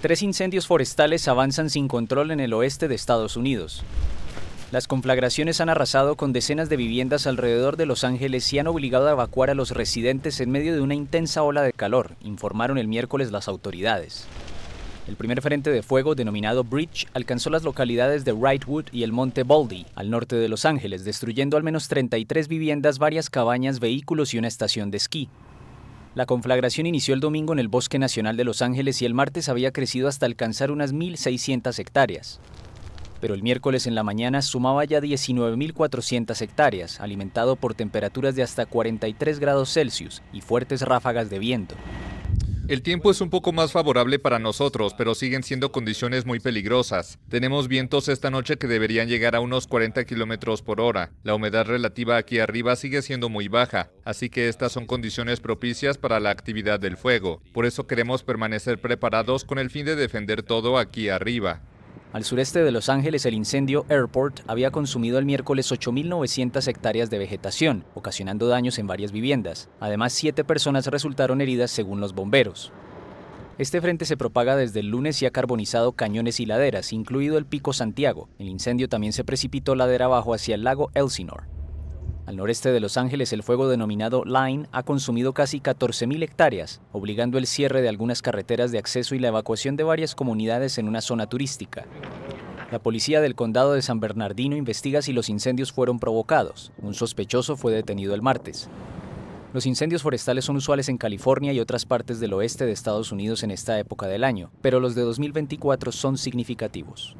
Tres incendios forestales avanzan sin control en el oeste de Estados Unidos. Las conflagraciones han arrasado con decenas de viviendas alrededor de Los Ángeles y han obligado a evacuar a los residentes en medio de una intensa ola de calor, informaron el miércoles las autoridades. El primer frente de fuego, denominado Bridge, alcanzó las localidades de Wrightwood y el Monte Baldy, al norte de Los Ángeles, destruyendo al menos 33 viviendas, varias cabañas, vehículos y una estación de esquí. La conflagración inició el domingo en el Bosque Nacional de Los Ángeles y el martes había crecido hasta alcanzar unas 1.600 hectáreas. Pero el miércoles en la mañana sumaba ya 19.400 hectáreas, alimentado por temperaturas de hasta 43 grados Celsius y fuertes ráfagas de viento. El tiempo es un poco más favorable para nosotros, pero siguen siendo condiciones muy peligrosas. Tenemos vientos esta noche que deberían llegar a unos 40 kilómetros por hora. La humedad relativa aquí arriba sigue siendo muy baja, así que estas son condiciones propicias para la actividad del fuego. Por eso queremos permanecer preparados con el fin de defender todo aquí arriba. Al sureste de Los Ángeles, el incendio Airport había consumido el miércoles 8.900 hectáreas de vegetación, ocasionando daños en varias viviendas. Además, siete personas resultaron heridas según los bomberos. Este frente se propaga desde el lunes y ha carbonizado cañones y laderas, incluido el Pico Santiago. El incendio también se precipitó ladera abajo hacia el lago Elsinore. Al noreste de Los Ángeles, el fuego denominado Line ha consumido casi 14.000 hectáreas, obligando el cierre de algunas carreteras de acceso y la evacuación de varias comunidades en una zona turística. La policía del condado de San Bernardino investiga si los incendios fueron provocados. Un sospechoso fue detenido el martes. Los incendios forestales son usuales en California y otras partes del oeste de Estados Unidos en esta época del año, pero los de 2024 son significativos.